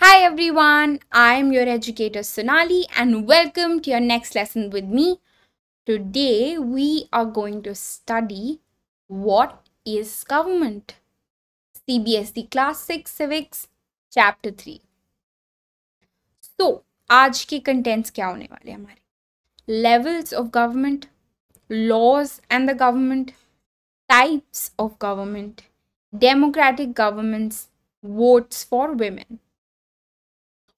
Hi everyone, I am your educator Sonali and welcome to your next lesson with me. Today we are going to study what is government. CBSE Class 6 Civics Chapter 3. So, आज के contents क्या होने वाले हमारे Levels of government, laws and the government, types of government, democratic governments, votes for women.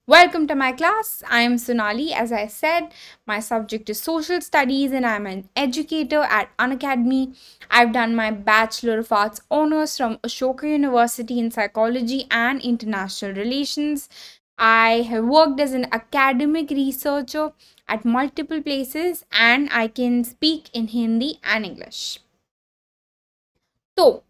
Welcome to my class. I am Sonali. As I said, my subject is social studies and I'm an educator at Unacademy. I've done my Bachelor of Arts honors from Ashoka University in psychology and international relations. I have worked as an academic researcher at multiple places and I can speak in Hindi and English. So,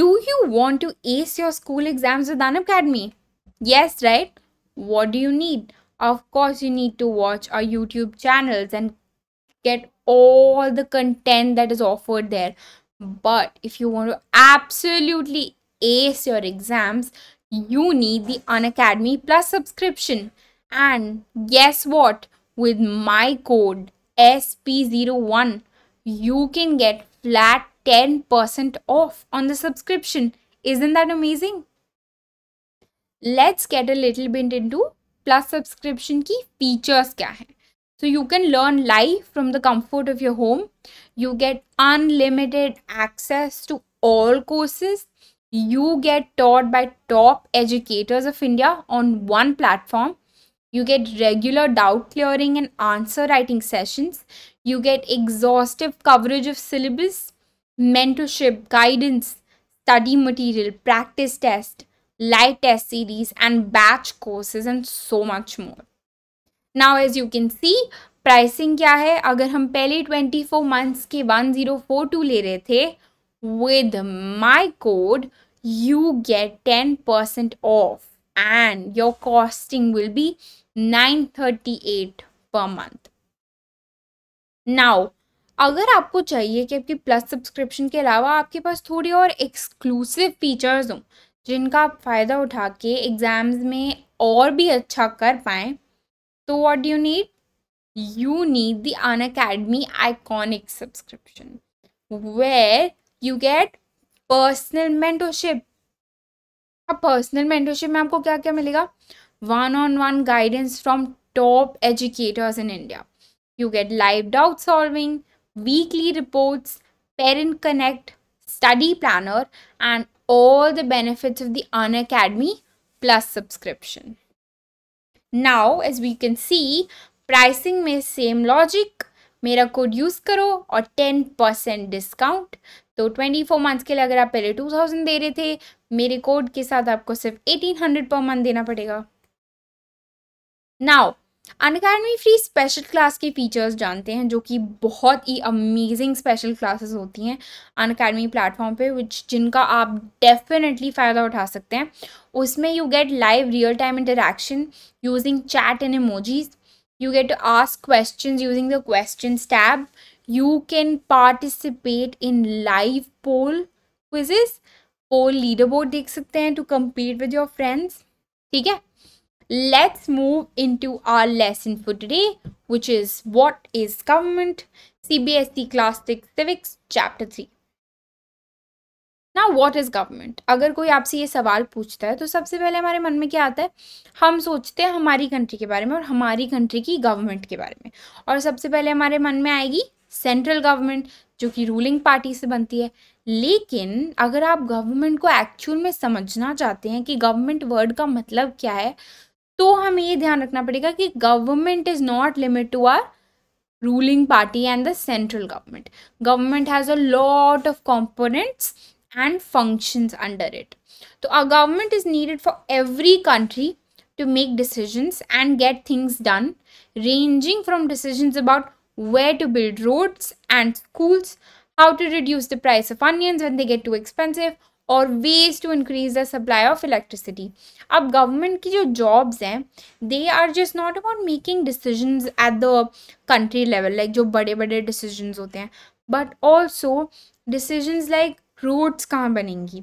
do you want to ace your school exams with Unacademy? Yes, right? what do you need of course you need to watch our youtube channels and get all the content that is offered there but if you want to absolutely ace your exams you need the unacademy plus subscription and guess what with my code sp01 you can get flat 10% off on the subscription isn't that amazing let's get a little bit into plus subscription key features kya hai. so you can learn live from the comfort of your home you get unlimited access to all courses you get taught by top educators of india on one platform you get regular doubt clearing and answer writing sessions you get exhaustive coverage of syllabus mentorship guidance study material practice test live test series and batch courses and so much more. Now as you can see pricing kya hai agar hum pehle 24 months ke 1042 le rahe the with my code you get 10 off and your costing will be 938 per month now अगर आपको चाहिए कि आपके plus subscription के अलावा आपके पास थोड़े और एक्सक्लूसिव फीचर्स हों जिनका आप फ़ायदा उठा के एग्ज़ाम्स में और भी अच्छा कर पाएँ तो what you need you need the Unacademy iconic subscription where you get personal mentorship. अब पर्सनल मेंटरशिप में आपको क्या क्या मिलेगा one on one guidance from top educators in India you get live doubt solving weekly reports parent connect study planner and all the benefits of the An Academy Plus subscription. Now, as we can see, pricing में same logic, मेरा code use करो और ten percent discount तो twenty four months के लिए अगर आप पहले टू थाउजेंड दे रहे थे मेरे कोड के साथ आपको सिर्फ एटीन हंड्रेड पर मंथ देना पड़ेगा now Unacademy free special class के फीचर्स जानते हैं जो कि बहुत ही अमेजिंग स्पेशल क्लासेस होती हैं अन अकेडमी प्लेटफॉर्म पे विच जिनका आप डेफिनेटली फ़ायदा उठा सकते हैं उसमें you get live real time interaction using chat and emojis you get ask question using the question tab you can participate in live poll quizzes poll leader board देख सकते हैं to compete with your friends ठीक है let's move into our lesson for today, which is What is Government? CBSE Class 6 Civics Chapter 3. ना what is government अगर कोई आपसे ये सवाल पूछता है तो सबसे पहले हमारे मन में क्या आता है हम सोचते हैं हमारी कंट्री के बारे में और हमारी कंट्री की गवर्नमेंट के बारे में और सबसे पहले हमारे मन में आएगी सेंट्रल गवर्नमेंट जो कि रूलिंग पार्टी से बनती है लेकिन अगर आप गवर्नमेंट को एक्चुअल में समझना चाहते हैं कि गवर्नमेंट वर्ड का मतलब क्या है तो हमें ये ध्यान रखना पड़ेगा कि government is not limit to our ruling party and the central government government has a lot of components and function under it तो a government is needed for every country to make decision and get things done ranging from decision about way to build roads and schools how to reduce the price of onions when they get too expensive और ways to increase the supply of electricity अब government की जो jobs हैं they are just not about making decision at the country level like जो बड़े बड़े decision होते हैं but also decision like roads कहाँ बनेंगी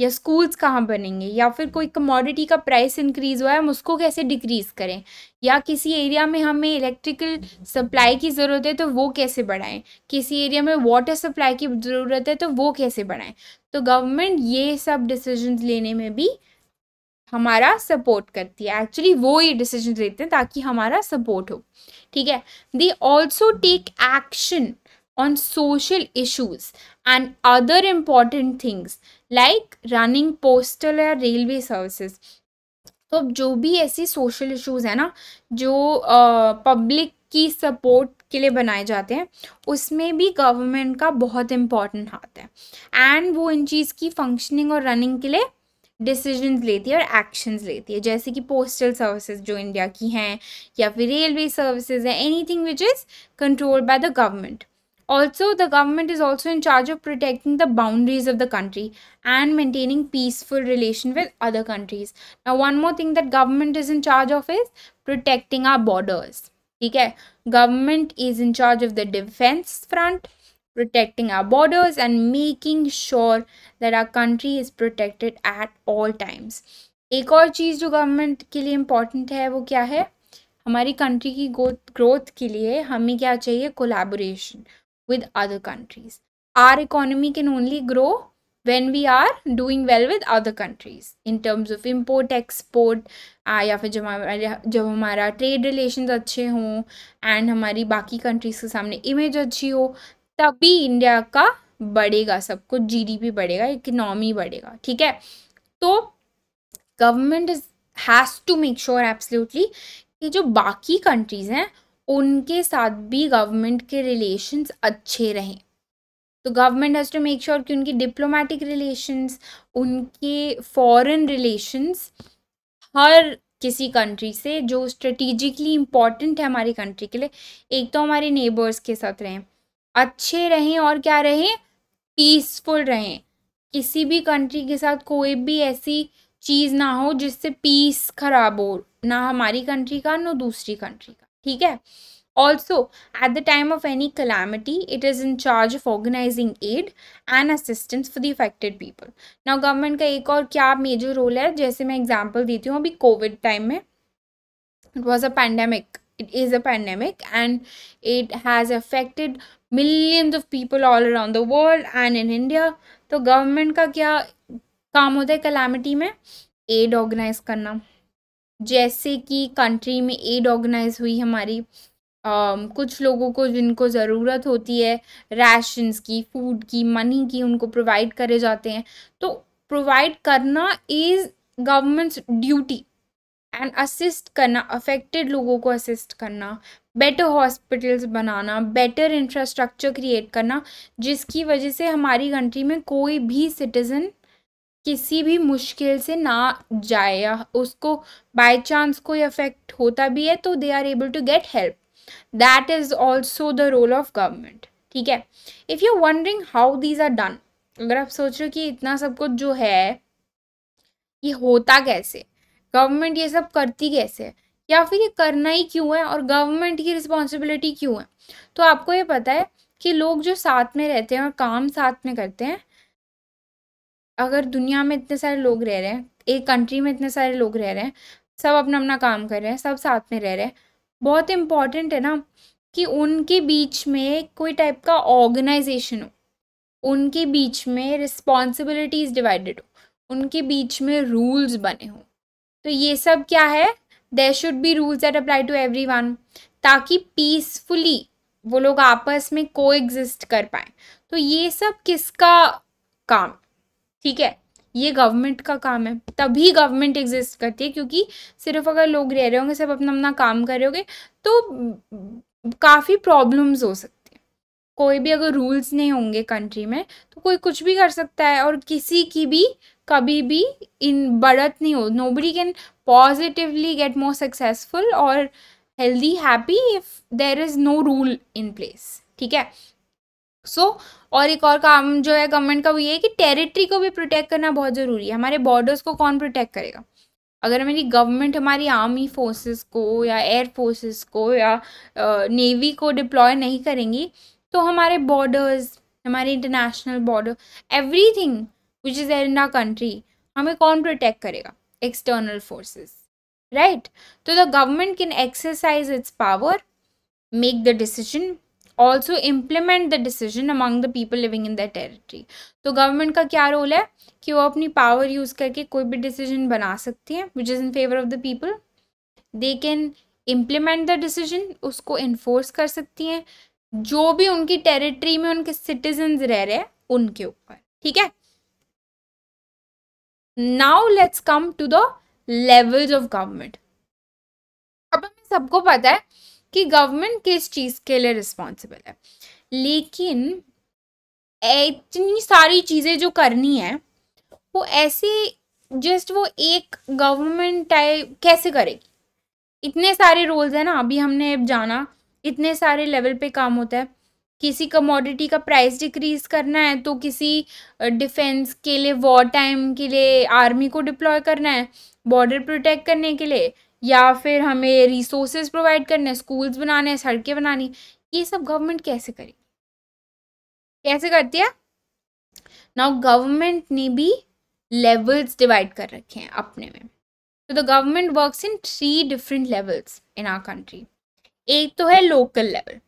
या स्कूल्स कहाँ बनेंगे या फिर कोई कमोडिटी का प्राइस इंक्रीज़ हुआ है हम उसको कैसे डिक्रीज़ करें या किसी एरिया में हमें इलेक्ट्रिकल सप्लाई की ज़रूरत है तो वो कैसे बढ़ाएं किसी एरिया में वाटर सप्लाई की ज़रूरत है तो वो कैसे बढ़ाएं तो गवर्नमेंट ये सब डिसीजन लेने में भी हमारा सपोर्ट करती है एक्चुअली वो ये डिसीजन लेते हैं ताकि हमारा सपोर्ट हो ठीक है they also take action on social issues and other important things like running postal या रेलवे सर्विसेज तो जो भी ऐसी सोशल इश्यूज है ना जो पब्लिक की सपोर्ट के लिए बनाए जाते हैं उसमें भी गवर्नमेंट का बहुत इम्पॉर्टेंट हाथ है एंड वो इन चीज़ की फंक्शनिंग और रनिंग के लिए डिसीजन लेती है और एक्शंस लेती है जैसे कि पोस्टल सर्विसेज जो इंडिया की हैं या फिर रेलवे सर्विसेज हैं anything which is controlled by the government Also, the government is also in charge of protecting the boundaries of the country and maintaining peaceful relation with other countries. Now, one more thing that government is in charge of is protecting our borders. theek hai government is in charge of the defense front protecting our borders and making sure that our country is protected at all times. एक और चीज़ जो government के लिए important है वो क्या है हमारी कंट्री की ग्रोथ के लिए हमें क्या चाहिए collaboration with other countries. Our economy can only grow when we are doing well with other countries in terms of import export uh, या फिर जब हमारे जब हमारा ट्रेड रिलेशन अच्छे हों एंड हमारी बाकी कंट्रीज़ के सामने इमेज अच्छी हो तभी इंडिया का बढ़ेगा सब कुछ जीडीपी बढ़ेगा इकोनॉमी बढ़ेगा ठीक है तो government has to make sure absolutely कि जो बाकी कंट्रीज़ हैं उनके साथ भी गवर्नमेंट के रिलेशंस अच्छे रहें तो government has to make sure कि उनकी डिप्लोमेटिक रिलेशंस उनके फॉरेन रिलेशंस हर किसी कंट्री से जो स्ट्रेटिजिकली इम्पॉर्टेंट है हमारी कंट्री के लिए एक तो हमारे नेबर्स के साथ रहें अच्छे रहें और क्या रहें पीसफुल रहें किसी भी कंट्री के साथ कोई भी ऐसी चीज़ ना हो जिससे पीस खराब हो ना हमारी कंट्री का ना दूसरी कंट्री का ठीक है also at the time of any calamity it is in charge of organizing aid and assistance for the affected people now government का एक और क्या मेजर रोल है जैसे मैं एग्जाम्पल देती हूँ अभी कोविड टाइम में it was a pandemic it is a pandemic and it has affected millions of people all around the world and in India तो गवर्नमेंट का क्या काम होता है कलामिटी में एड ऑर्गेनाइज करना जैसे कि कंट्री में एड ऑर्गेनाइज हुई हमारी Uh, कुछ लोगों को जिनको ज़रूरत होती है राशनस की फूड की मनी की उनको प्रोवाइड करे जाते हैं तो प्रोवाइड करना is government's duty and assist करना अफेक्टेड लोगों को असिस्ट करना बेटर हॉस्पिटल्स बनाना बेटर इंफ्रास्ट्रक्चर क्रिएट करना जिसकी वजह से हमारी कंट्री में कोई भी सिटीज़न किसी भी मुश्किल से ना जाए या उसको बाय चांस कोई अफेक्ट होता भी है तो they are able to get help that is also the role of government ठीक है if you wondering how these are done अगर आप सोच रहे हो कि इतना सब कुछ जो है ये होता कैसे गवर्नमेंट ये सब करती कैसे है या फिर ये करना ही क्यों है और गवर्नमेंट की रिस्पॉन्सिबिलिटी क्यों है तो आपको ये पता है कि लोग जो साथ में रहते हैं और काम साथ में करते हैं अगर दुनिया में इतने सारे लोग रह रहे हैं एक कंट्री में इतने सारे लोग रह रहे हैं सब अपना अपना काम कर रहे हैं सब साथ में रह रहे हैं बहुत इम्पॉर्टेंट है ना कि उनके बीच में कोई टाइप का ऑर्गेनाइजेशन हो उनके बीच में रिस्पॉन्सिबिलिटीज़ डिवाइडेड हो उनके बीच में रूल्स बने हों तो ये सब क्या है there should be rules that apply to everyone ताकि पीसफुली वो लोग आपस में को कर पाए तो ये सब किसका काम ठीक है ये गवर्नमेंट का काम है तभी गवर्नमेंट एग्जिस्ट करती है क्योंकि सिर्फ अगर लोग रह रहे होंगे सब अपना अपना काम कर रहे होंगे तो काफ़ी प्रॉब्लम्स हो सकती हैं कोई भी अगर रूल्स नहीं होंगे कंट्री में तो कोई कुछ भी कर सकता है और किसी की भी कभी भी इन बढ़त नहीं हो nobody can positively get more successful और healthy happy if there is no rule in place ठीक है सो so, और एक और काम जो है गवर्नमेंट का वो ये है कि टेरिटरी को भी प्रोटेक्ट करना बहुत ज़रूरी है हमारे बॉर्डर्स को कौन प्रोटेक्ट करेगा अगर हमारी गवर्नमेंट हमारी आर्मी फोर्सेस को या एयर फोर्सेस को या नेवी को डिप्लॉय नहीं करेंगी तो हमारे बॉर्डर्स हमारे international border everything which is in our country हमें कौन प्रोटेक्ट करेगा एक्सटर्नल फोर्सेस राइट तो the government can exercise its power make the decision also implement the decision among the people living in the territory तो government का क्या role है कि वो अपनी पावर यूज़ करके कोई भी डिसीजन बना सकती है which is in favour of the people they can implement the decision उसको इन्फोर्स कर सकती हैं जो भी उनकी टेरिटरी में उनके सिटीजन रह रहे हैं उनके ऊपर ठीक है now let's come to the levels of government अब हमें सबको पता है कि गवर्नमेंट किस चीज़ के लिए रिस्पॉन्सिबल है लेकिन इतनी सारी चीज़ें जो करनी है वो ऐसे जस्ट वो एक गवर्नमेंट टाइप कैसे करेगी इतने सारे रोल्स हैं ना अभी हमने जाना इतने सारे लेवल पे काम होता है किसी कमोडिटी का प्राइस डिक्रीज करना है तो किसी डिफेंस के लिए वॉर टाइम के लिए आर्मी को डिप्लॉय करना है बॉर्डर प्रोटेक्ट करने के लिए या फिर हमें रिसोर्सेज प्रोवाइड करने स्कूल्स बनाने सड़कें बनानी ये सब गवर्नमेंट कैसे करेगी कैसे करती है नाउ गवर्नमेंट ने भी लेवल्स डिवाइड कर रखे हैं अपने में तो the government works in three different levels in our country एक तो है लोकल लेवल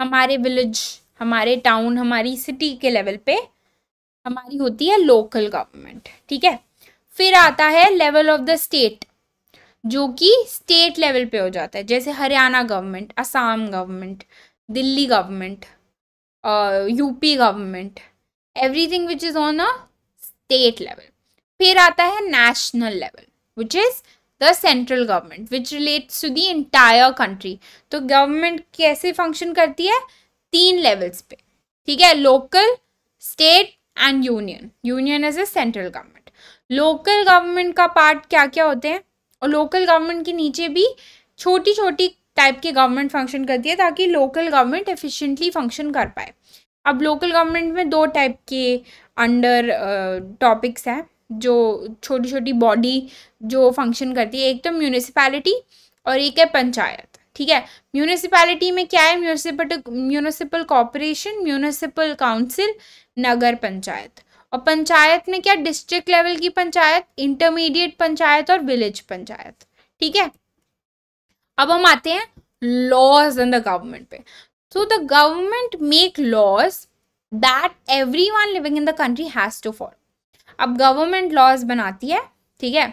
हमारे विलेज हमारे टाउन हमारी सिटी के लेवल पे हमारी होती है लोकल गवर्नमेंट ठीक है फिर आता है लेवल ऑफ द स्टेट जो कि स्टेट लेवल पे हो जाता है जैसे Haryana government Assam government Delhi government UP government everything which is on a state level फिर आता है national level which is the central government which relates to the entire country तो गवर्नमेंट कैसे फंक्शन करती है तीन लेवल्स पे ठीक है local state and union union as a central government local government का पार्ट क्या क्या होते हैं और लोकल गवर्नमेंट के नीचे भी छोटी छोटी टाइप के गवर्नमेंट फंक्शन करती है ताकि लोकल गवर्नमेंट एफिशिएंटली फंक्शन कर पाए अब लोकल गवर्नमेंट में दो टाइप के अंडर टॉपिक्स हैं जो छोटी छोटी बॉडी जो फंक्शन करती है एक तो म्यूनिसपैलिटी और एक है पंचायत ठीक है म्यूनिसिपैलिटी में क्या है municipal municipal corporation municipal council nagar panchayat और पंचायत में क्या डिस्ट्रिक्ट लेवल की पंचायत इंटरमीडिएट पंचायत और विलेज पंचायत ठीक है अब हम आते हैं लॉज इन द गवर्नमेंट पे so the government make laws that everyone living in the country has to follow अब गवर्नमेंट लॉज बनाती है ठीक है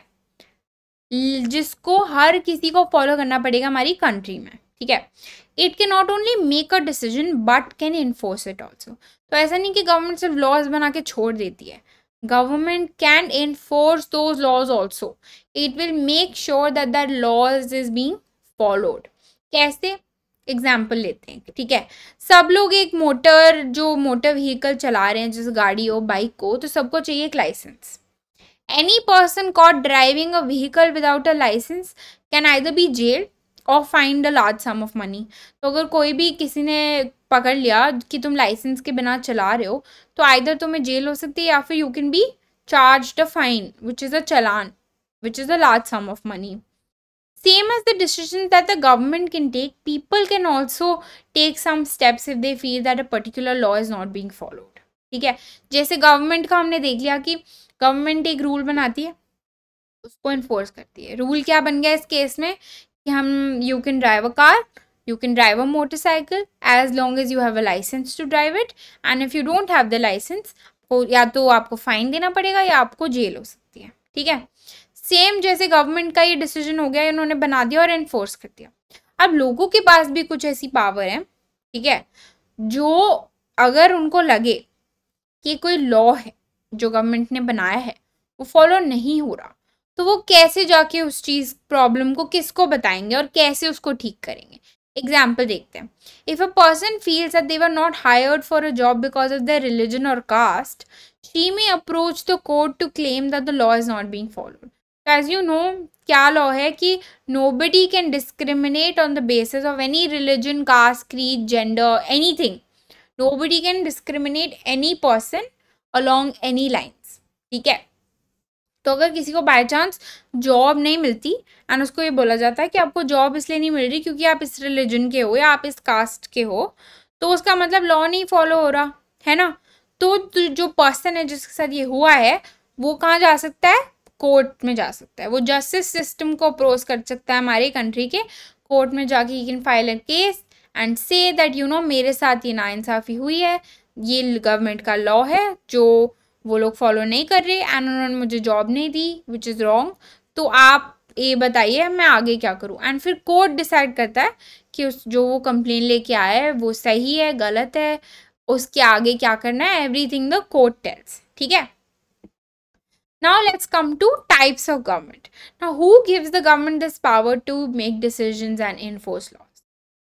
जिसको हर किसी को फॉलो करना पड़ेगा हमारी कंट्री में ठीक है it can not only make a decision but can enforce it also तो ऐसा नहीं कि गवर्नमेंट सिर्फ लॉज बना के छोड़ देती है government can enforce those laws also it will make sure that that laws is being followed कैसे एग्जाम्पल लेते हैं ठीक है सब लोग एक मोटर जो मोटर व्हीकल चला रहे हैं जैसे गाड़ी हो बाइक को तो सबको चाहिए एक license any person caught driving a vehicle without a license can I be jail और fined a large sum of money तो अगर कोई भी किसी ने पकड़ लिया कि तुम लाइसेंस के बिना चला रहे हो तो आइधर तुम्हें जेल हो सकती है या फिर you can be charge a fine which is a challan which is a large sum of money same as the decision that the government can take people can also take some steps if they feel that a particular law is not being followed ठीक है जैसे government का हमने देख लिया कि government एक rule बनाती है उसको इन्फोर्स करती है रूल क्या बन गया इस केस में कि हम you can drive a car You can drive a motorcycle as long as you have a license to drive it. And if you don't have the license, तो या तो आपको फाइन देना पड़ेगा या आपको जेल हो सकती है ठीक है सेम जैसे गवर्नमेंट का ये डिसीजन हो गया इन्होंने बना दिया और इन्फोर्स कर दिया अब लोगों के पास भी कुछ ऐसी पावर है ठीक है जो अगर उनको लगे कि कोई लॉ है जो गवर्नमेंट ने बनाया है वो फॉलो नहीं हो रहा तो वो कैसे जाके उस चीज़ प्रॉब्लम को किसको बताएंगे और कैसे उसको ठीक करेंगे एग्जाम्पल देखते हैं if a person feels that they're not hired for a job because of the religion और caste she may approach the court to claim that the law is not being followed as you know क्या law है कि nobody can discriminate on the basis of any religion caste creed gender anything nobody can discriminate any person along any lines ठीक है तो अगर किसी को by chance job नहीं मिलती एंड उसको ये बोला जाता है कि आपको जॉब इसलिए नहीं मिल रही क्योंकि आप इस रिलीजन के हो या आप इस कास्ट के हो तो उसका मतलब लॉ नहीं फॉलो हो रहा है ना तो जो पर्सन है जिसके साथ ये हुआ है वो कहाँ जा सकता है कोर्ट में जा सकता है वो जस्टिस सिस्टम को अप्रोच कर सकता है हमारी कंट्री के कोर्ट में जाके you can file a case and say that you know मेरे साथ ये नाइंसाफ़ी हुई है ये गवर्नमेंट का लॉ है जो वो लोग फॉलो नहीं कर रहे एंड उन्होंने मुझे जॉब नहीं दी विच इज़ रॉन्ग तो आप ये बताइए मैं आगे क्या करूँ एंड फिर कोर्ट डिसाइड करता है कि उस जो वो कंप्लेन लेके आया है वो सही है गलत है उसके आगे क्या करना है एवरीथिंग द कोर्ट टेल्स ठीक है now let's come to types of government ना who gives the government this power to make decision and enforce law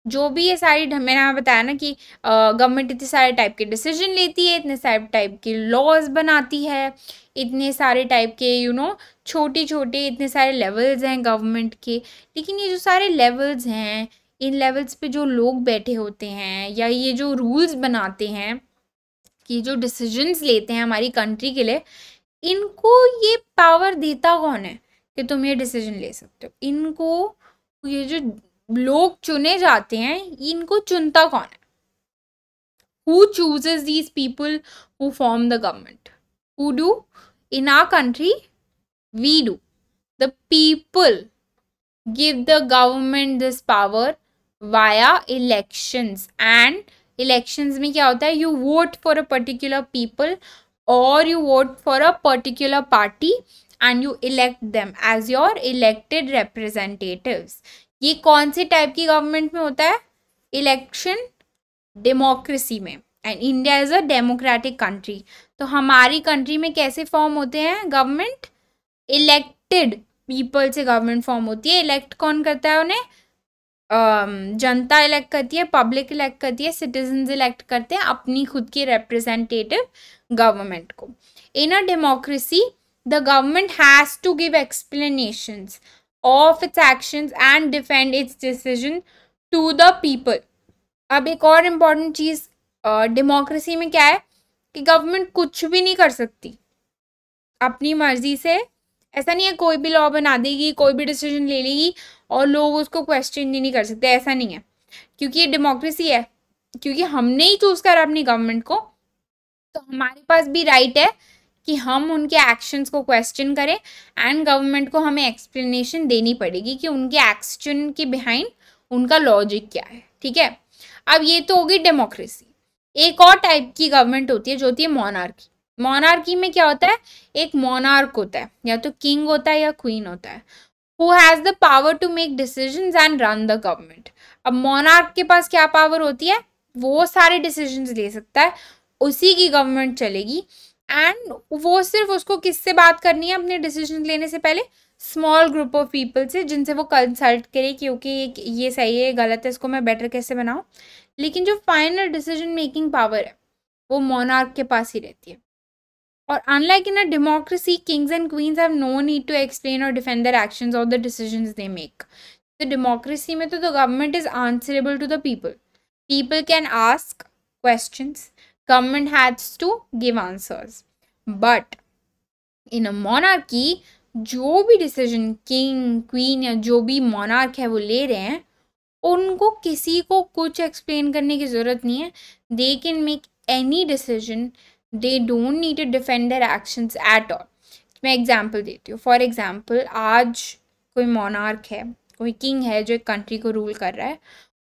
जो भी ये सारी मैंने यहाँ बताया ना कि गवर्नमेंट इतने सारे टाइप के डिसीजन लेती है इतने सारे टाइप के लॉज बनाती है इतने सारे टाइप के यू नो छोटे छोटे इतने सारे लेवल्स हैं गवर्नमेंट के लेकिन ये जो सारे लेवल्स हैं इन लेवल्स पे जो लोग बैठे होते हैं या ये जो रूल्स बनाते हैं कि जो डिसीजंस लेते हैं हमारी कंट्री के लिए इनको ये पावर देता कौन है कि तुम ये डिसीजन ले सकते हो इनको ये जो लोग चुने जाते हैं इनको चुनता कौन है who chooses these people who form the government who do in our country we do the people give the government this power via elections and elections में क्या होता है you vote for a particular people और you vote for a particular party and you elect them as your elected representative ये कौन से type की government में होता है इलेक्शन डेमोक्रेसी में and India is a democratic country तो हमारी कंट्री में कैसे फॉर्म होते हैं गवर्नमेंट इलेक्टेड पीपल से गवर्नमेंट फॉर्म होती है इलेक्ट कौन करता है उन्हें um, जनता इलेक्ट करती है पब्लिक इलेक्ट करती है सिटीजन इलेक्ट करते हैं अपनी खुद की रिप्रेजेंटेटिव गवर्नमेंट को in a democracy the government has to give explanations of its actions and defend its decision to the people अब एक और इम्पॉर्टेंट चीज़ डेमोक्रेसी में क्या है कि गवर्नमेंट कुछ भी नहीं कर सकती अपनी मर्जी से ऐसा नहीं है कोई भी लॉ बना देगी कोई भी डिसीजन ले लेगी और लोग उसको क्वेश्चन ही नहीं कर सकते ऐसा नहीं है क्योंकि ये डेमोक्रेसी है क्योंकि हमने ही चूज़ करा अपनी गवर्नमेंट को तो हमारे पास भी राइट है कि हम उनके एक्शंस को क्वेश्चन करें एंड गवर्नमेंट को हमें एक्सप्लेनेशन देनी पड़ेगी कि उनके एक्शन के बिहाइंड उनका लॉजिक क्या है ठीक है अब ये तो होगी डेमोक्रेसी एक और टाइप की गवर्नमेंट होती है जो होती है मोनार्की मोनार्की में क्या होता है एक मोनार्क होता है या तो किंग होता है या क्वीन होता है who has the power to make decision and run the government अब मोनार्क के पास क्या पावर होती है वो सारे डिसीजन ले सकता है उसी की गवर्नमेंट चलेगी एंड वो सिर्फ उसको किससे बात करनी है अपने डिसीजन लेने से पहले स्मॉल ग्रुप ऑफ पीपल से जिनसे वो कंसल्ट करे क्योंकि ये सही है गलत है इसको मैं बेटर कैसे बनाऊँ लेकिन जो फाइनल डिसीजन मेकिंग पावर है वो मोनार्क के पास ही रहती है और unlike in a democracy kings and queens have no need to explain और डिफेंड दर एक्शन और द डिसीजन दे मेक तो डेमोक्रेसी में तो the government is answerable to the people people can ask question government has to give answers but in a monarchy जो भी decision king queen या जो भी monarch है वो ले रहे हैं उनको किसी को कुछ एक्सप्लेन करने की ज़रूरत नहीं है they can make any decision they don't need to defend their actions at all मैं एग्जांपल देती हूँ फॉर एग्जांपल आज कोई मोनार्क है कोई किंग है जो एक कंट्री को रूल कर रहा है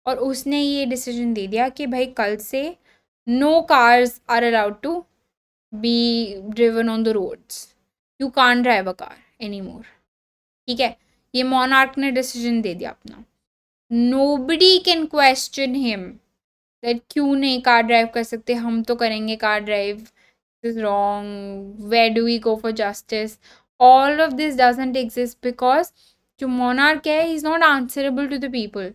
और उसने ये डिसीजन दे दिया कि भाई कल से no cars are allowed to be driven on the roads you can't drive a car anymore ठीक है ये मोनार्क ने डिसीजन दे दिया अपना nobody can question him that क्यों नहीं कार ड्राइव कर सकते हम तो करेंगे car drive is wrong where do we go for justice all of this doesn't exist because जो मोनार्क है he is not answerable to the people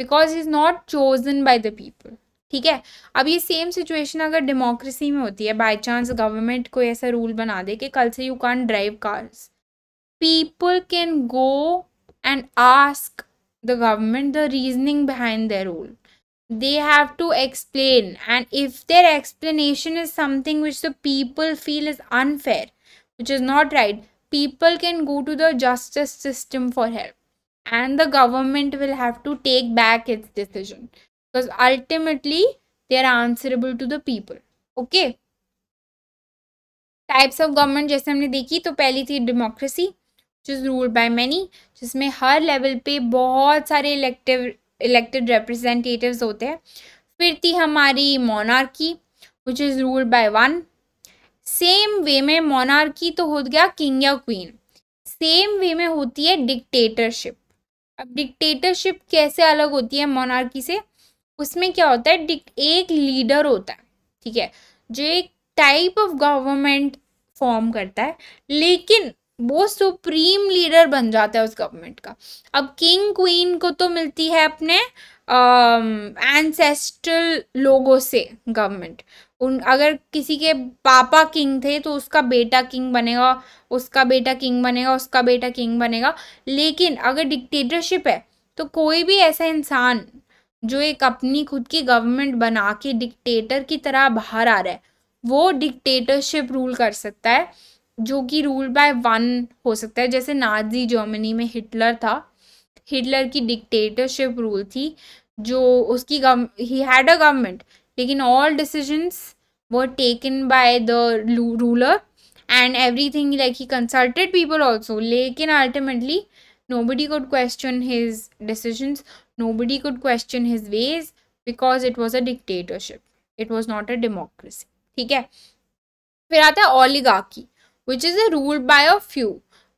because he is not chosen by the people ठीक है अब ये same situation अगर democracy में होती है बाय चांस गवर्नमेंट कोई ऐसा रूल बना दे कि कल से you can't drive cars people can go and ask the government the reasoning behind their rule they have to explain and if their explanation is something which the people feel is unfair which is not right people can go to the justice system for help and the government will have to take back its decision because ultimately they are answerable to the people okay types of government जैसे हमने देखी तो पहली थी democracy which is ruled by many जिसमें हर level पे बहुत सारे elective elected representatives होते हैं फिर थी हमारी monarchy which is ruled by one same way में मोनार्की तो हो गया किंग या क्वीन सेम वे में होती है डिक्टेटरशिप अब डिक्टेटरशिप कैसे अलग होती है मोनार्की से उसमें क्या होता है एक लीडर होता है ठीक है जो एक टाइप ऑफ गवर्नमेंट फॉर्म करता है लेकिन वो सुप्रीम लीडर बन जाता है उस गवर्नमेंट का अब किंग क्वीन को तो मिलती है अपने एंसेस्ट्रल लोगों से गवर्नमेंट उन अगर किसी के पापा किंग थे तो उसका बेटा किंग बनेगा उसका बेटा किंग बनेगा उसका बेटा किंग बनेगा लेकिन अगर डिक्टेटरशिप है तो कोई भी ऐसा इंसान जो एक अपनी खुद की गवर्नमेंट बना के डिक्टेटर की तरह बाहर आ रहा है वो डिक्टेटरशिप रूल कर सकता है जो कि रूल बाय वन हो सकता है जैसे नाजी जर्मनी में हिटलर था हिटलर की डिक्टेटरशिप रूल थी जो उसकी गव ही हैड अ गवर्नमेंट लेकिन all decisions were taken by the ruler and everything like he consulted people also लेकिन ultimately Nobody could question his decisions. Nobody could question his ways because it was a dictatorship. It was not a democracy. theek hai fir aata hai oligarchy which is a ruled by a few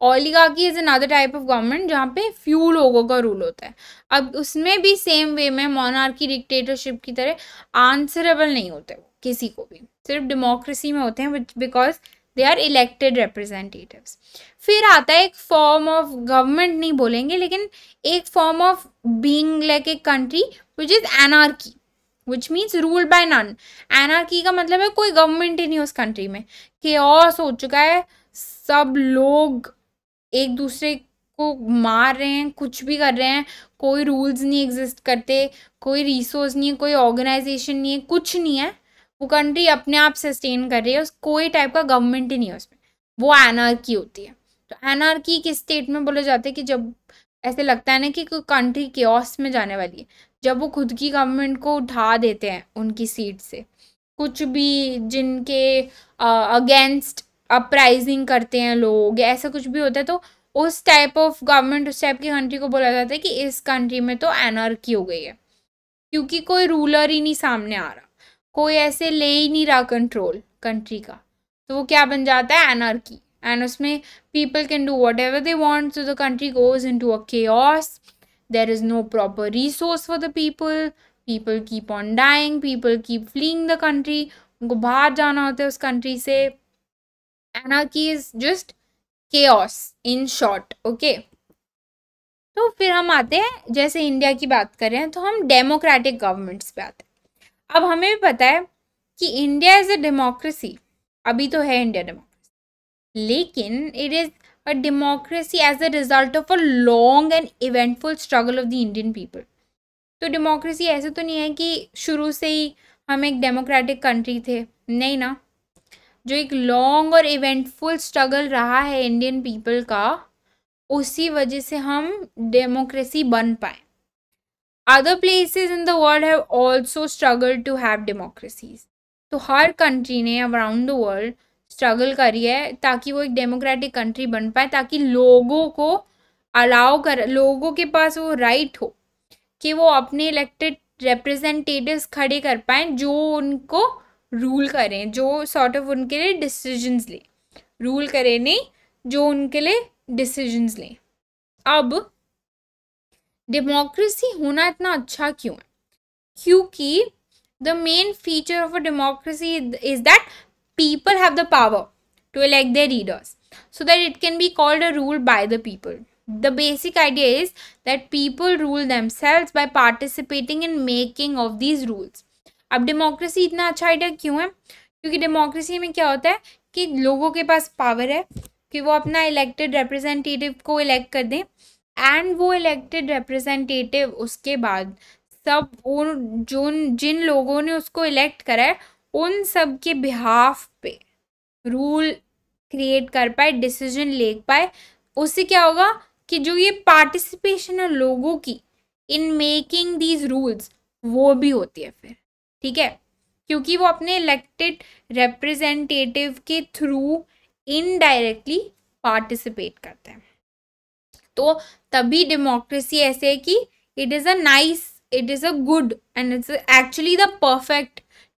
oligarchy is another type of government जहाँ पे few लोगों का rule होता है अब उसमें भी same way में मोनार्की डिक्टेटरशिप की तरह आंसरेबल नहीं होते वो किसी को भी सिर्फ डेमोक्रेसी में होते हैं because they are elected representative फिर आता है एक फॉर्म ऑफ गवर्नमेंट नहीं बोलेंगे लेकिन एक form of being like a country which is anarchy which means rule by none anarchy का मतलब है कोई गवर्नमेंट ही नहीं उस कंट्री में के और हो चुका है सब लोग एक दूसरे को मार रहे हैं कुछ भी कर रहे हैं कोई रूल्स नहीं एग्जिस्ट करते कोई रिसोर्स नहीं है कोई ऑर्गेनाइजेशन नहीं है कुछ नहीं है वो कंट्री अपने आप सस्टेन कर रही है उस कोई टाइप का गवर्नमेंट ही नहीं है उसमें वो एनार्की होती है तो की किस स्टेट में बोले जाते हैं कि जब ऐसे लगता है ना कि कोई कंट्री के में जाने वाली है जब वो खुद की गवर्नमेंट को उठा देते हैं उनकी सीट से कुछ भी जिनके अगेंस्ट अपराइजिंग करते हैं लोग ऐसा कुछ भी होता है तो उस टाइप ऑफ गवर्नमेंट उस टाइप की कंट्री को बोला जाता है कि इस कंट्री में तो एनर्की हो गई है क्योंकि कोई रूलर ही नहीं सामने आ रहा कोई ऐसे ले ही नहीं रहा कंट्रोल कंट्री का तो वो क्या बन जाता है एनआरकी एंड उसमें people can do whatever they want so the country goes into a के there is no proper resource for the people people keep on dying people keep fleeing the country उनको बाहर जाना होता है उस country से की is just के ऑस इन शॉर्ट ओके तो फिर हम आते हैं जैसे इंडिया की बात करें तो हम डेमोक्रेटिक गवर्नमेंट्स पे आते हैं अब हमें भी पता है कि इंडिया इज़ अ डेमोक्रेसी अभी तो है इंडिया डेमोक्रेसी लेकिन it is a democracy as a result of a long and eventful struggle of the Indian people तो डेमोक्रेसी ऐसे तो नहीं है कि शुरू से ही हम एक डेमोक्रेटिक कंट्री थे नहीं ना जो एक लॉन्ग और इवेंटफुल स्ट्रगल रहा है इंडियन पीपल का उसी वजह से हम डेमोक्रेसी बन पाए other places in the world have also struggled to have तो हर कंट्री ने अराउंड द वर्ल्ड स्ट्रगल करी है ताकि वो एक डेमोक्रेटिक कंट्री बन पाए ताकि लोगों को अलाउ कर लोगों के पास वो राइट right हो कि वो अपने इलेक्टेड रिप्रेजेंटेटिव्स खड़े कर पाए जो उनको रूल करें जो सॉर्ट ऑफ उनके लिए डिसीजंस लें रूल करें नहीं जो उनके लिए डिसीजंस लें अब डेमोक्रेसी होना इतना अच्छा क्यों है क्योंकि the main feature of a democracy is that people have the power to elect their leaders so that it can be called a rule by the people the basic idea is that people rule themselves by participating in making of these rules अब democracy इतना अच्छा idea क्यों है क्योंकि democracy में क्या होता है कि लोगों के पास पावर है कि वो अपना इलेक्टेड रिप्रेजेंटेटिव को इलेक्ट कर दें एंड वो इलेक्टेड रिप्रेजेंटेटिव उसके बाद सब उन जो जिन लोगों ने उसको इलेक्ट करा है उन सब के बिहाफ पे रूल क्रिएट कर पाए डिसीजन ले पाए उससे क्या होगा कि जो ये पार्टिसिपेशन है लोगों की इन मेकिंग दीज रूल्स वो भी होती है फिर ठीक है क्योंकि वो अपने इलेक्टेड रिप्रेजेंटेटिव के थ्रू इनडायरेक्टली पार्टिसिपेट करते हैं So, तभी डेमोक्रेसी democracy है कि it is a nice it is a good and it's actually the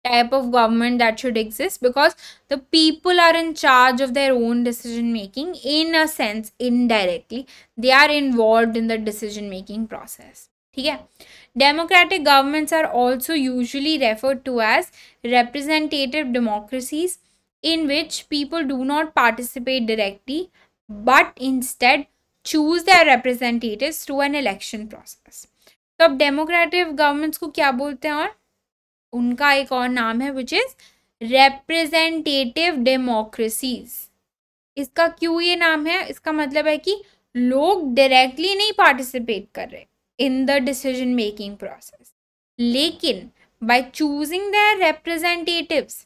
type of government that should exist because the people are in charge of their own decision making in a sense indirectly they are involved in the decision making process ठीक democratic governments are also usually referred to as representative democracies in which people do not participate directly but instead choose their representatives through an election process. तो अब democratic governments को क्या बोलते हैं और उनका एक और नाम है विच इज रिप्रेजेंटेटिव डेमोक्रेसीज इसका क्यों ये नाम है इसका मतलब है कि लोग डायरेक्टली नहीं पार्टिसिपेट कर रहे in the decision making process लेकिन by choosing their representatives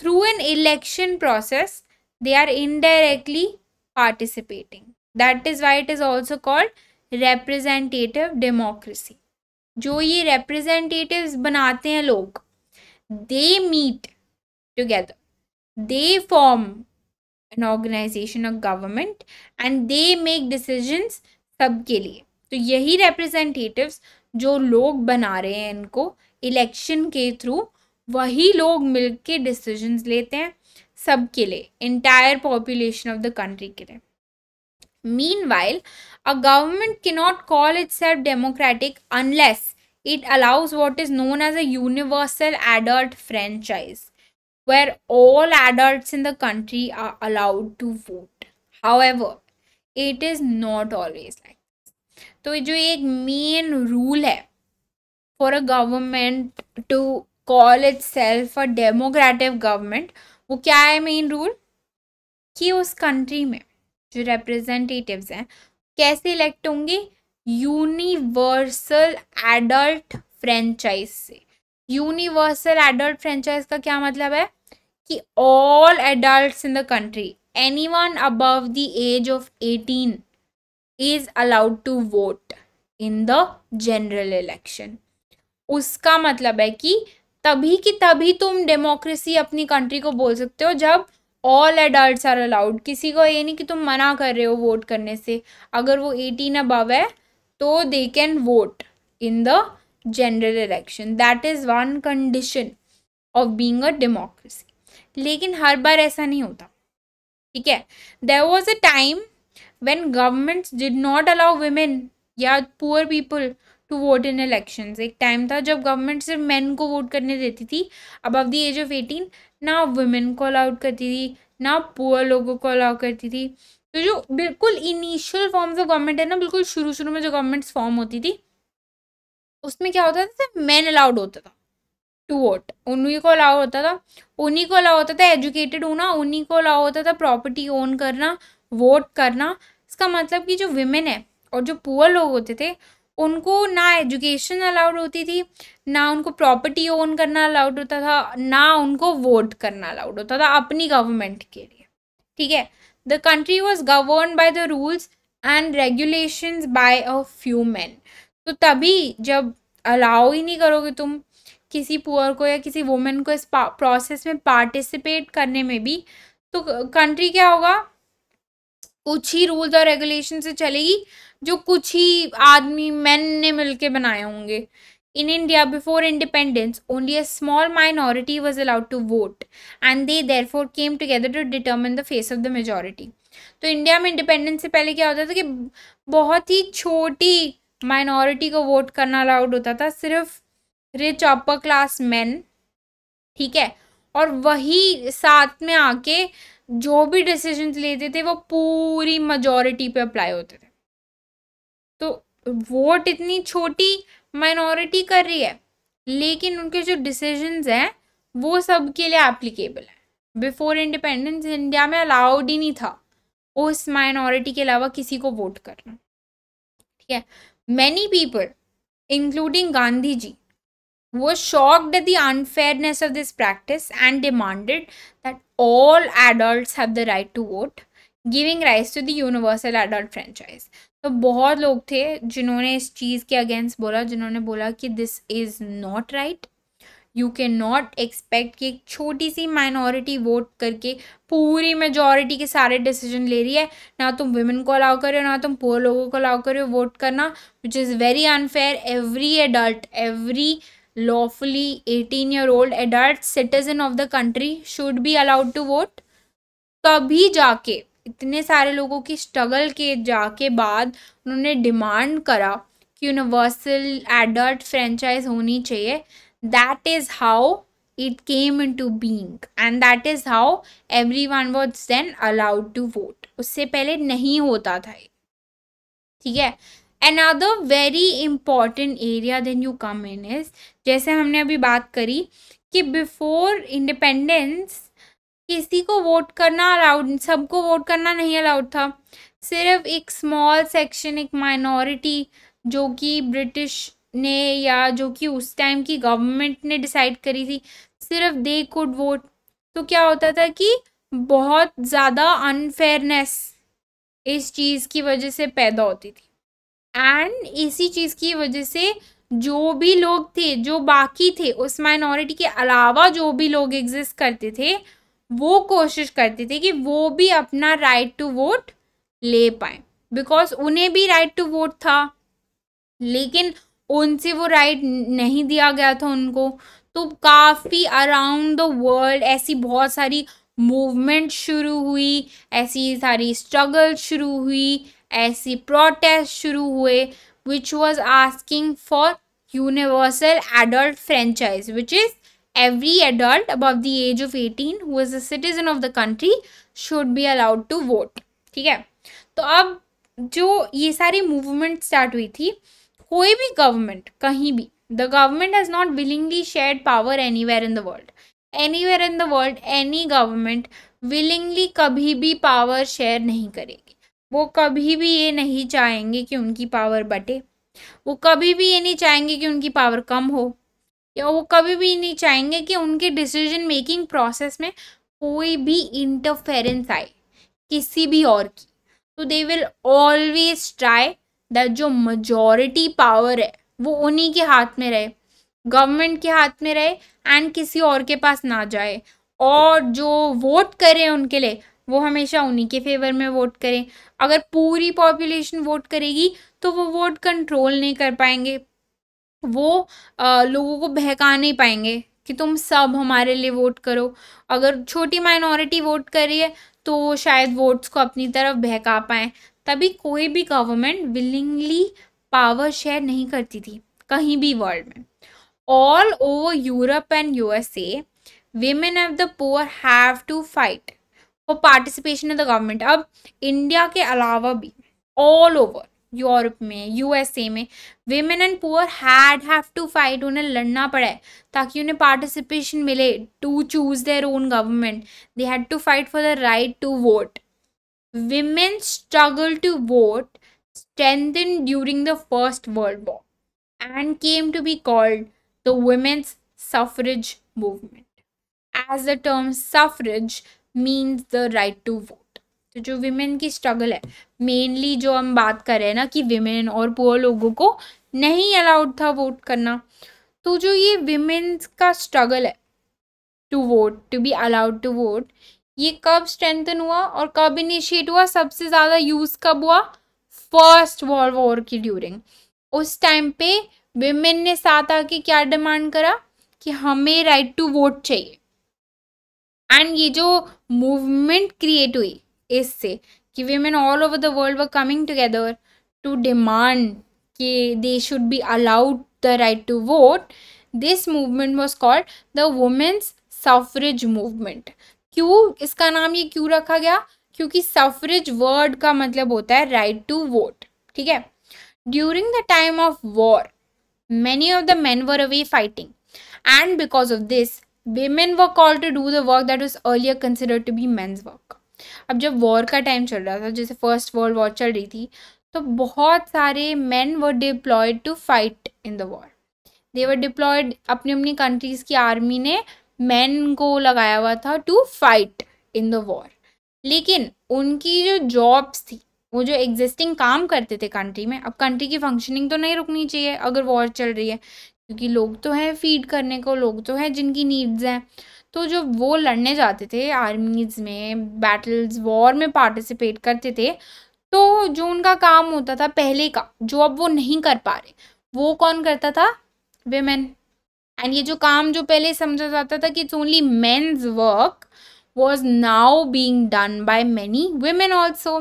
through an election process they are indirectly participating that is why it is also called representative democracy जो ये रेप्रजेंटेटिव बनाते हैं लोग they meet together they form an organization of government and they make सब सबके लिए तो यही रिप्रेजेंटेटिव्स जो लोग बना रहे हैं इनको इलेक्शन के थ्रू वही लोग मिलके के डिसीजंस लेते हैं सबके लिए entire population of the country के लिए Meanwhile, a government cannot call itself democratic unless it allows what is known as a universal adult franchise, where all adults in the country are allowed to vote. However, it is not always like this. So, जो एक main rule है a government to call itself a democratic government, democratic government वो क्या है main rule कि उस में जो रिप्रेजेंटेटिव्स हैं कैसे इलेक्ट होंगे यूनिवर्सल एडल्ट फ्रेंचाइज से यूनिवर्सल एडल्ट फ्रेंचाइज का क्या मतलब है कि all adult in the country anyone above the age of eighteen is allowed to vote in the general election उसका मतलब है कि तभी कि तभी तुम डेमोक्रेसी अपनी कंट्री को बोल सकते हो जब ऑल एडल्ट आर अलाउड किसी को ये नहीं कि तुम मना कर रहे हो वोट करने से अगर वो एटीन अबव है तो they can vote in the general election that is one condition of being a democracy लेकिन हर बार ऐसा नहीं होता ठीक है there was a time when government did not allow women या poor people to vote in election एक टाइम था जब गवर्नमेंट सिर्फ मैन को वोट करने देती थी above the age of eighteen ना वुमेन को अलाउड करती थी ना पुअर लोगों को अलाउ करती थी तो जो बिल्कुल इनिशियल फॉर्म्स ऑफ गवर्नमेंट है ना बिल्कुल शुरू शुरू में जो गवर्नमेंट्स फॉर्म होती थी उसमें क्या होता था मैन अलाउड होता था टू वोट उन्हीं को अलाउ होता था उन्हीं को अलाउ होता था एजुकेटेड होना उन्हीं को अलाउ होता था प्रॉपर्टी ओन करना वोट करना इसका मतलब कि जो विमेन है और जो पुअर लोग होते थे उनको ना एजुकेशन अलाउड होती थी ना उनको प्रॉपर्टी ओन करना अलाउड होता था ना उनको वोट करना अलाउड होता था अपनी गवर्नमेंट के लिए ठीक है the country was govern by the rules and regulation by a few man तो तभी जब अलाउ ही नहीं करोगे तुम किसी पुअर को या किसी वुमेन को इस प्रोसेस में पार्टिसिपेट करने में भी तो कंट्री क्या होगा कुछ ही रूल्स और रेगुलेशन से चलेगी जो कुछ ही आदमी मैन ने मिल के बनाए होंगे in India before independence only a small minority was allowed to vote and they therefore came together to determine the face of the majority तो इंडिया में इंडिपेंडेंस से पहले क्या होता था कि बहुत ही छोटी माइनॉरिटी को वोट करना अलाउड होता था सिर्फ रिच अपर क्लास मैन ठीक है और वही साथ में आके जो भी डिसीजन लेते थे वो पूरी मजॉरिटी पे अप्लाई होते थे तो वोट इतनी छोटी माइनॉरिटी कर रही है लेकिन उनके जो डिसीजन हैं वो सब के लिए एप्लीकेबल है बिफोर इंडिपेंडेंस इंडिया में अलाउड ही नहीं था उस माइनॉरिटी के अलावा किसी को वोट करना ठीक है many people including Gandhi ji वो shocked the unfairness of this practice and demanded that all adult have the right to vote giving right to the universal adult franchise तो बहुत लोग थे जिन्होंने इस चीज़ के अगेंस्ट बोला जिन्होंने बोला कि this is not right you can not expect कि एक छोटी सी माइनॉरिटी वोट करके पूरी मेजॉरिटी के सारे डिसीजन ले रही है ना तुम वुमेन को अलाउ करो ना तुम पुअर लोगों को अलाउ करो वोट करना which is very unfair every adult every lawfully eighteen year old adult citizen of the country should be allowed to vote तभी जाके इतने सारे लोगों की स्ट्रगल के जाके बाद उन्होंने डिमांड करा कि यूनिवर्सल एडल्ट फ्रेंचाइज होनी चाहिए that is how it came into being and that is how everyone was then allowed to vote उससे पहले नहीं होता था ठीक है and other very important area then you come in is जैसे हमने अभी बात करी कि बिफोर इंडिपेंडेंस किसी को वोट करना अलाउड सबको वोट करना नहीं अलाउड था सिर्फ एक स्मॉल सेक्शन एक माइनॉरिटी जो कि ब्रिटिश ने या जो कि उस टाइम की गवर्नमेंट ने डिसाइड करी थी सिर्फ दे कुड वोट तो क्या होता था कि बहुत ज़्यादा अनफेयरनेस इस चीज़ की वजह से पैदा होती थी एंड इसी चीज़ की वजह से जो भी लोग थे जो बाकी थे उस माइनॉरिटी के अलावा जो भी लोग एग्जिस्ट करते थे वो कोशिश करती थी कि वो भी अपना राइट टू वोट ले पाए बिकॉज उन्हें भी राइट टू वोट था लेकिन उनसे वो राइट नहीं दिया गया था उनको तो काफ़ी अराउंड द वर्ल्ड ऐसी बहुत सारी मूवमेंट शुरू हुई ऐसी सारी स्ट्रगल शुरू हुई ऐसी प्रोटेस्ट शुरू हुए which was asking for universal adult franchise which is every adult above the age of 18 who is a citizen of the country should be allowed to vote ठीक है तो अब जो ये सारी मूवमेंट स्टार्ट हुई थी कोई भी गवर्नमेंट कहीं भी the government has not willingly share power anywhere in the world anywhere in the world any government willingly कभी भी पावर शेयर नहीं करेगी वो कभी भी ये नहीं चाहेंगे कि उनकी पावर बटे वो कभी भी ये नहीं चाहेंगे कि उनकी पावर कम हो या वो कभी भी नहीं चाहेंगे कि उनके डिसीजन मेकिंग प्रोसेस में कोई भी इंटरफेरेंस आए किसी भी और की तो they will always try that जो मजॉरिटी पावर है वो उन्हीं के हाथ में रहे गवर्नमेंट के हाथ में रहे एंड किसी और के पास ना जाए और जो वोट करें उनके लिए वो हमेशा उन्हीं के फेवर में वोट करें अगर पूरी पॉपुलेशन वोट करेगी तो वो वोट कंट्रोल नहीं कर पाएंगे वो आ, लोगों को बहका नहीं पाएंगे कि तुम सब हमारे लिए वोट करो अगर छोटी माइनॉरिटी वोट कर रही है तो वो शायद वोट्स को अपनी तरफ बहका पाए तभी कोई भी गवर्नमेंट विलिंगली पावर शेयर नहीं करती थी कहीं भी वर्ल्ड में all over Europe and USA women of the poor have to fight for participation in the government अब इंडिया के अलावा भी ऑल ओवर यूरोप में यूएसए में women and poor had have to fight उन्हें लड़ना पड़े ताकि उन्हें पार्टिसिपेशन मिले to choose their own government they had to fight for the right to vote women struggle to vote strengthen during the first world war and came to be called the women's suffrage movement as the term suffrage means the right to vote तो जो women की struggle है mainly जो हम बात कर रहे हैं ना कि विमेन और पुअर लोगों को नहीं अलाउड था वोट करना तो जो ये विमेन्स का स्ट्रगल है to vote to be allowed to vote ये कब स्ट्रेंथन हुआ और कब इनिशिएट हुआ सबसे ज़्यादा यूज़ कब हुआ फर्स्ट वर्ल्ड वॉर की ड्यूरिंग उस टाइम पे विमेन ने साथ आके क्या डिमांड करा कि हमें राइट टू वोट चाहिए एंड ये जो मूवमेंट क्रिएट हुई इससे कि women all over the world were coming together to demand that they should be allowed the right to vote this movement was called the women's suffrage movement क्यों इसका नाम ये क्यों रखा गया क्योंकि सफरेज वर्ड का मतलब होता है राइट टू वोट ठीक है during the time of war many of the man were away fighting and because of this women were call to do the work that was earlier consider to be man's work अब जब war का time चल रहा था जैसे first world war चल रही थी तो बहुत सारे man were deployed to fight in the war they were deployed अपनी अपनी कंट्रीज़ की आर्मी ने मैन को लगाया हुआ था to fight in the war लेकिन उनकी जो जॉब्स थी वो जो एग्जिस्टिंग काम करते थे कंट्री में अब कंट्री की फंक्शनिंग तो नहीं रुकनी चाहिए अगर वॉर चल रही है क्योंकि लोग तो हैं फीड करने को लोग तो हैं जिनकी नीड्स हैं तो जो वो लड़ने जाते थे आर्मीज़ में बैटल्स वॉर में पार्टिसिपेट करते थे तो जो उनका काम होता था पहले का जो अब वो नहीं कर पा रहे वो कौन करता था वेमेन एंड ये जो काम जो पहले समझा जाता था कि it's only men's work was now being done by many women also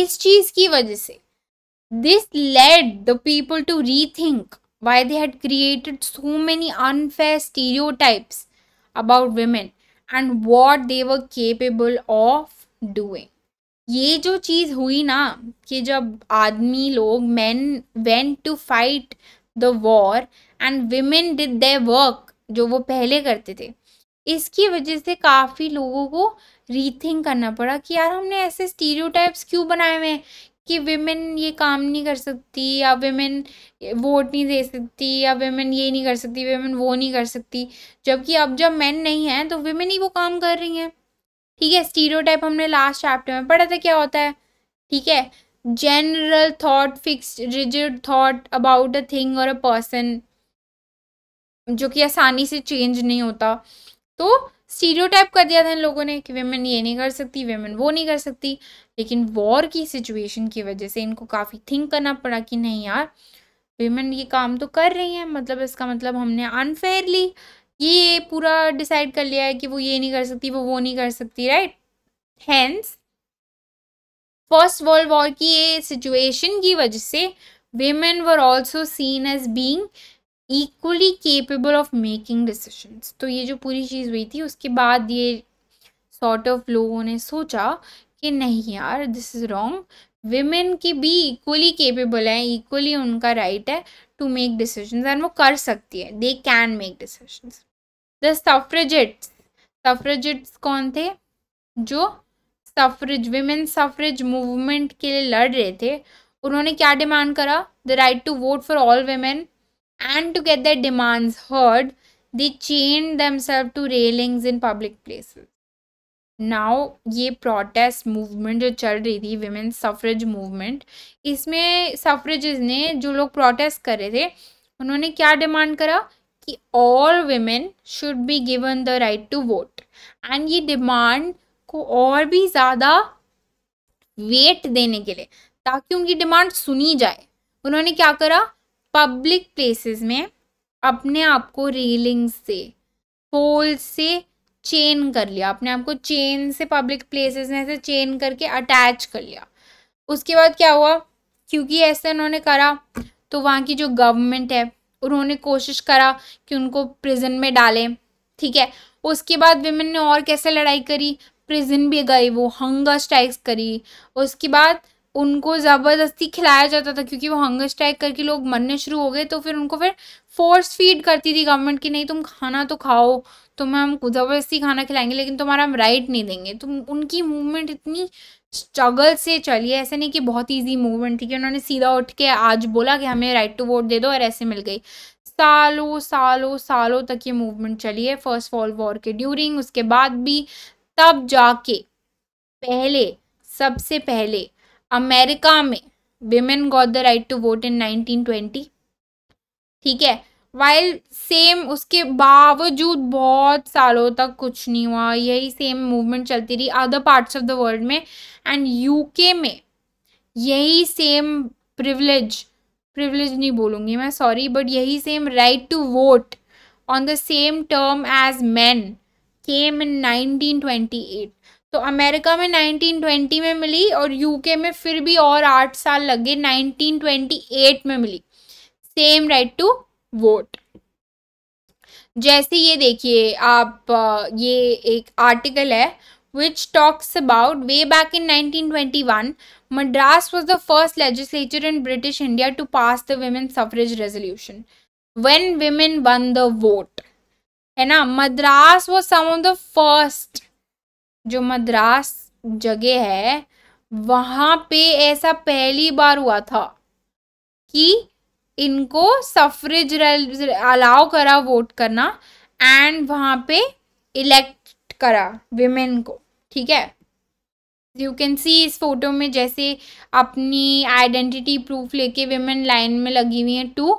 इस चीज़ की वजह से this led the people to rethink why they had created so many unfair stereotypes about women and what they were capable of doing. ये जो चीज़ हुई ना कि जब आदमी लोग man went to fight the war and women did they work जो वो पहले करते थे इसकी वजह से काफ़ी लोगों को रीथिंक करना पड़ा कि यार हमने ऐसे स्टीरियोटाइप्स क्यों बनाए हुए हैं कि वेमेन ये काम नहीं कर सकती या वेमेन वोट नहीं दे सकती या वेमेन ये नहीं कर सकती वेमेन वो नहीं कर सकती जबकि अब जब मैन नहीं हैं तो वेमेन ही वो काम कर रही हैं ठीक है स्टीरियोटाइप हमने लास्ट चैप्टर में पढ़ा था क्या होता है ठीक है general thought fix rigid thought about a thing और अ पर्सन जो कि आसानी से चेंज नहीं होता तो स्टीरियोटाइप कर दिया था इन लोगों ने कि वेमेन ये नहीं कर सकती वेमेन वो नहीं कर सकती लेकिन वॉर की सिचुएशन की वजह से इनको काफ़ी थिंक करना पड़ा कि नहीं यार वीमेन ये काम तो कर रही हैं मतलब इसका मतलब हमने अनफेयरली ये पूरा डिसाइड कर लिया है कि वो ये नहीं कर सकती वो वो नहीं कर सकती right hence first world war की ये सिचुएशन की वजह से women were also seen as being equally capable of making decision तो ये जो पूरी चीज़ हुई थी उसके बाद ये सॉर्ट ऑफ लोगों ने सोचा कि नहीं यार दिस इज़ रॉन्ग वेमेन की भी इक्वली केपेबल है इक्वली उनका राइट है टू मेक डिसीजन एंड वो कर सकती है they can make decision the suffragettes suffragettes कौन थे जो सफरेज विमेन सफरेज मूवमेंट के लिए लड़ रहे थे उन्होंने क्या डिमांड करा the right to vote for all women and to get that demands heard they chain themselves to railings in public places now ये प्रोटेस्ट मूवमेंट जो चल रही थी वेमेन सफरेज मूवमेंट इसमें सफरेज ने जो लोग प्रोटेस्ट कर रहे थे उन्होंने क्या डिमांड करा कि all women should be given the right to vote and ये डिमांड को और भी ज़्यादा वेट देने के लिए ताकि उनकी डिमांड सुनी जाए उन्होंने क्या करा पब्लिक प्लेसेस में अपने आप को रेलिंग से पोल से चेन कर लिया अपने आप को चेन से पब्लिक प्लेसेस में से चेन करके अटैच कर लिया उसके बाद क्या हुआ क्योंकि ऐसे उन्होंने करा तो वहाँ की जो गवर्नमेंट है उन्होंने कोशिश करा कि उनको प्रिजन में डालें ठीक है उसके बाद विमेन ने और कैसे लड़ाई करी प्रिजन भी गए वो हंगर स्ट्राइक्स करी उसके बाद उनको ज़बरदस्ती खिलाया जाता था क्योंकि वो हंगर स्ट्राइक करके लोग मरने शुरू हो गए तो फिर उनको फिर फोर्स फीड करती थी गवर्नमेंट कि नहीं तुम खाना तो खाओ तुम्हें हम ज़बरदस्ती खाना खिलाएंगे लेकिन तुम्हारा हम राइट नहीं देंगे तुम उनकी मूवमेंट इतनी स्ट्रगल से चली है ऐसे नहीं कि बहुत ईजी मूवमेंट थी कि उन्होंने सीधा उठ के आज बोला कि हमें राइट टू वोट दे दो और ऐसे मिल गई सालों सालों सालों तक ये मूवमेंट चली है फर्स्ट वर्ल्ड वॉर के ड्यूरिंग उसके बाद भी तब जाके पहले सबसे पहले अमेरिका में women got the right to vote in nineteen ठीक है वाइल सेम उसके बावजूद बहुत सालों तक कुछ नहीं हुआ यही सेम मूवमेंट चलती रही other parts of the world में एंड यूके में यही सेम प्रिविलेज प्रिविलेज नहीं बोलूँगी मैं सॉरी बट यही same right to vote on the same term as man came in 1928 तो अमेरिका में 1920 में मिली और यूके में फिर भी और आठ साल लगे 1928 में मिली सेम राइट टू वोट जैसे ये देखिए आप ये एक आर्टिकल है which talks about way back in 1921 Madras was the first legislature in British India to pass the women suffrage resolution when women won the vote है ना Madras was some of the first जो मद्रास जगह है वहां पे ऐसा पहली बार हुआ था कि इनको सफरेज अलाउ करा वोट करना एंड वहाँ पे इलेक्ट करा विमेन को ठीक है यू कैन सी इस फोटो में जैसे अपनी आइडेंटिटी प्रूफ लेके विमेन लाइन में लगी हुई हैं to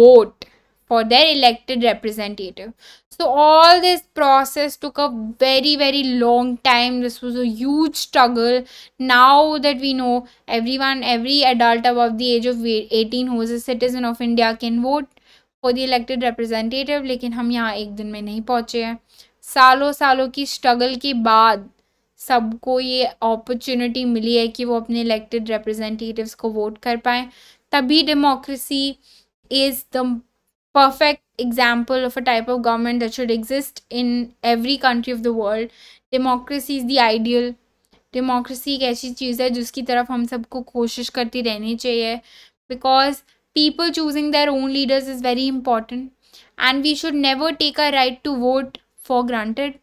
vote for their elected representative So all this process took a very, very long time. This was a huge struggle. Now that we know everyone, every adult above the age of 18 who is a citizen of India can vote for the elected representative. लेकिन हम यहाँ एक दिन में नहीं पहुँचे हैं सालों सालों की स्ट्रगल के बाद सबको ये अपॉर्चुनिटी मिली है कि वो अपने इलेक्टेड रिप्रेजेंटेटिव्स को वोट कर पाएँ तभी democracy is the perfect example of a type of government that should exist in every country of the world democracy is the ideal Democracy एक ऐसी चीज़ है जिसकी तरफ हम सबको कोशिश करती रहनी चाहिए because people choosing their own leaders is very important and we should never take a right to vote for granted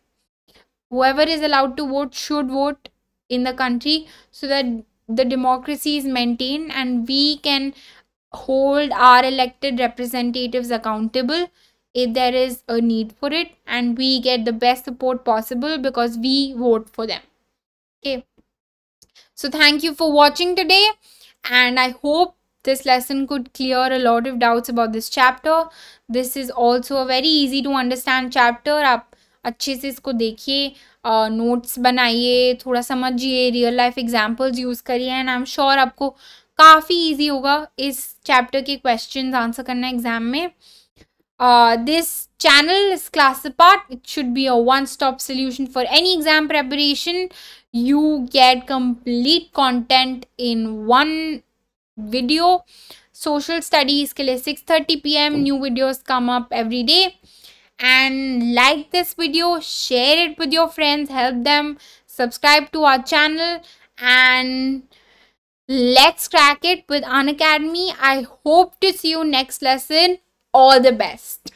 whoever is allowed to vote should vote in the country so that the democracy is maintained and we can hold our elected representatives accountable if there is a need for it and we get the best support possible because we vote for them okay so thank you for watching today and i hope this lesson could clear a lot of doubts about this chapter this is also a very easy to understand chapter आप अच्छे से इसको देखिए notes बनाइए थोड़ा समझिए real life examples use करिए and I am sure आपको काफ़ी ईजी होगा इस चैप्टर के क्वेश्चन आंसर करना एग्जाम में this channel is class part it should be a one stop solution for any exam preparation you get complete content in one video social studies के लिए six thirty P M new videos come up every day and like this video share it with your friends help them subscribe to our channel and Let's crack it with An Academy. I hope to see you next lesson. All the best.